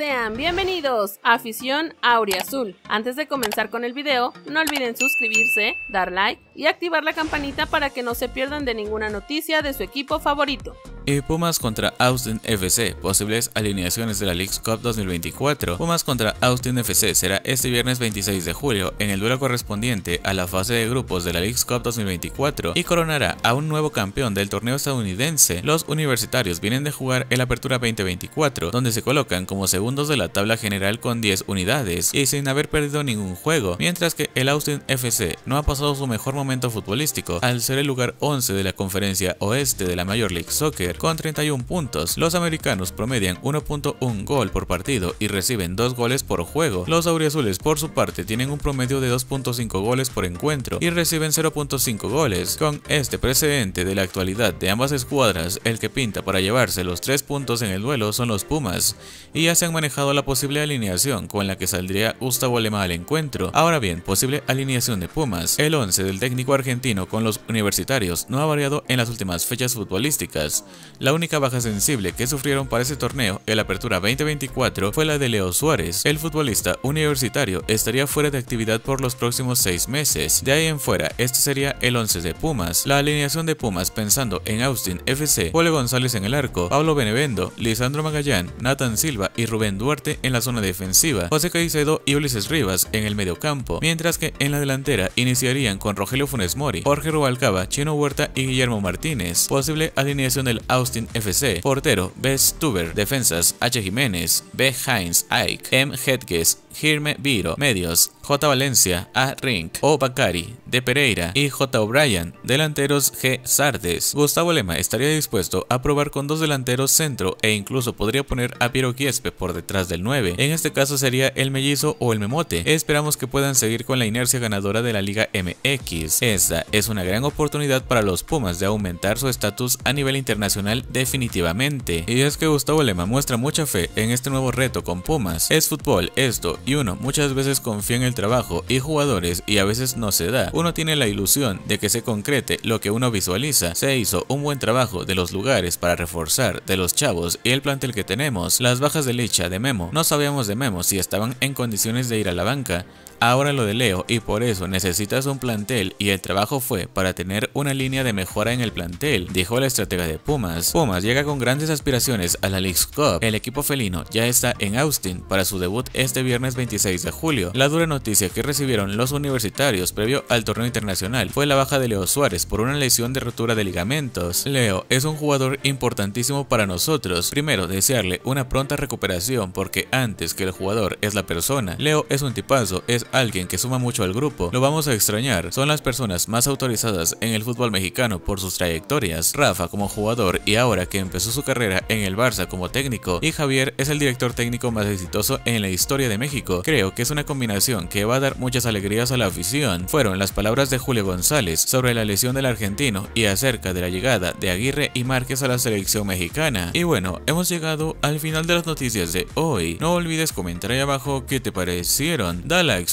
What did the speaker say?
Sean bienvenidos a Afición Aurea Azul. Antes de comenzar con el video, no olviden suscribirse, dar like y activar la campanita para que no se pierdan de ninguna noticia de su equipo favorito. Y Pumas contra Austin FC, posibles alineaciones de la League Cup 2024. Pumas contra Austin FC será este viernes 26 de julio en el duelo correspondiente a la fase de grupos de la League Cup 2024 y coronará a un nuevo campeón del torneo estadounidense. Los universitarios vienen de jugar el Apertura 2024, donde se colocan como segundos de la tabla general con 10 unidades y sin haber perdido ningún juego, mientras que el Austin FC no ha pasado su mejor momento futbolístico al ser el lugar 11 de la conferencia oeste de la Major League Soccer con 31 puntos. Los americanos promedian 1.1 gol por partido y reciben 2 goles por juego. Los auriazules por su parte tienen un promedio de 2.5 goles por encuentro y reciben 0.5 goles. Con este precedente de la actualidad de ambas escuadras, el que pinta para llevarse los 3 puntos en el duelo son los Pumas y ya se han manejado la posible alineación con la que saldría Gustavo Lema al encuentro. Ahora bien, posible alineación de Pumas. El 11 del técnico argentino con los universitarios no ha variado en las últimas fechas futbolísticas. La única baja sensible que sufrieron para ese torneo, en la Apertura 2024, fue la de Leo Suárez. El futbolista universitario estaría fuera de actividad por los próximos seis meses. De ahí en fuera, este sería el 11 de Pumas. La alineación de Pumas pensando en Austin FC, Pole González en el arco, Pablo Benevendo, Lisandro Magallán, Nathan Silva y Rubén Duarte en la zona defensiva, José Caicedo y Ulises Rivas en el mediocampo, mientras que en la delantera iniciarían con Rogelio Funes Mori, Jorge Rubalcaba, Chino Huerta y Guillermo Martínez. Posible alineación del Austin FC, portero B. Stuber, defensas H. Jiménez, B. Heinz Ike, M. Hedges, Jirme Viro, medios, J. Valencia, A. Rink, O. Bacari, De Pereira y J. O'Brien, delanteros G. Sardes. Gustavo Lema estaría dispuesto a probar con dos delanteros centro e incluso podría poner a Piero Giespe por detrás del 9. En este caso sería el mellizo o el memote. Esperamos que puedan seguir con la inercia ganadora de la Liga MX. Esta es una gran oportunidad para los Pumas de aumentar su estatus a nivel internacional definitivamente. Y es que Gustavo Lema muestra mucha fe en este nuevo reto con Pumas. Es fútbol, esto y uno, muchas veces confía en el trabajo y jugadores y a veces no se da. Uno tiene la ilusión de que se concrete lo que uno visualiza. Se hizo un buen trabajo de los lugares para reforzar, de los chavos y el plantel que tenemos. Las bajas de Licha, de Memo. No sabíamos de Memo si estaban en condiciones de ir a la banca. Ahora lo de Leo y por eso necesitas un plantel y el trabajo fue para tener una línea de mejora en el plantel, dijo la estratega de Pumas. Pumas llega con grandes aspiraciones a la League Cup. El equipo felino ya está en Austin para su debut este viernes 26 de julio. La dura noticia que recibieron los universitarios previo al torneo internacional fue la baja de Leo Suárez por una lesión de rotura de ligamentos. Leo es un jugador importantísimo para nosotros. Primero, desearle una pronta recuperación porque antes que el jugador es la persona. Leo es un tipazo, es alguien que suma mucho al grupo, lo vamos a extrañar. Son las personas más autorizadas en el fútbol mexicano por sus trayectorias. Rafa como jugador y ahora que empezó su carrera en el Barça como técnico y Javier es el director técnico más exitoso en la historia de México. Creo que es una combinación que va a dar muchas alegrías a la afición. Fueron las palabras de Julio González sobre la lesión del argentino y acerca de la llegada de Aguirre y Márquez a la selección mexicana. Y bueno, hemos llegado al final de las noticias de hoy. No olvides comentar ahí abajo qué te parecieron. da like,